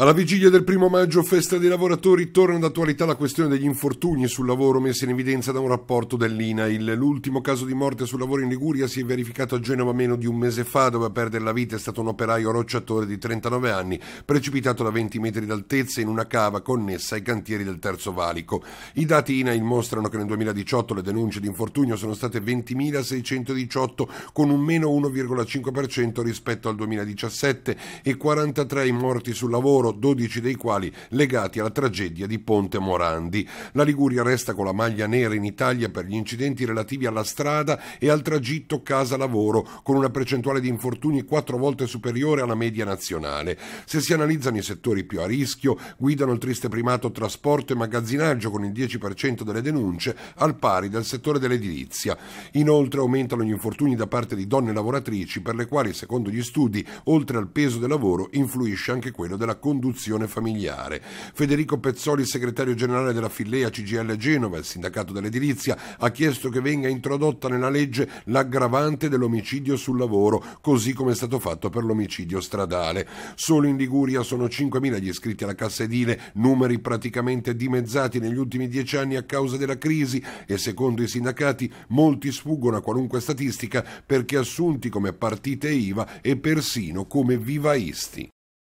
Alla vigilia del primo maggio, festa dei lavoratori, torna d'attualità la questione degli infortuni sul lavoro messa in evidenza da un rapporto dell'INAIL. L'ultimo caso di morte sul lavoro in Liguria si è verificato a Genova meno di un mese fa, dove a perdere la vita è stato un operaio rocciatore di 39 anni, precipitato da 20 metri d'altezza in una cava connessa ai cantieri del Terzo Valico. I dati INAIL mostrano che nel 2018 le denunce di infortunio sono state 20.618, con un meno 1,5% rispetto al 2017 e 43 morti sul lavoro loro, 12 dei quali legati alla tragedia di Ponte Morandi. La Liguria resta con la maglia nera in Italia per gli incidenti relativi alla strada e al tragitto casa-lavoro, con una percentuale di infortuni quattro volte superiore alla media nazionale. Se si analizzano i settori più a rischio, guidano il triste primato trasporto e magazzinaggio con il 10% delle denunce, al pari del settore dell'edilizia. Inoltre aumentano gli infortuni da parte di donne lavoratrici per le quali, secondo gli studi, oltre al peso del lavoro influisce anche quello della condizione induzione familiare. Federico Pezzoli, segretario generale della Fillea CGL Genova, il sindacato dell'edilizia, ha chiesto che venga introdotta nella legge l'aggravante dell'omicidio sul lavoro, così come è stato fatto per l'omicidio stradale. Solo in Liguria sono 5.000 gli iscritti alla cassa edile, numeri praticamente dimezzati negli ultimi dieci anni a causa della crisi e secondo i sindacati molti sfuggono a qualunque statistica perché assunti come partite IVA e persino come vivaisti.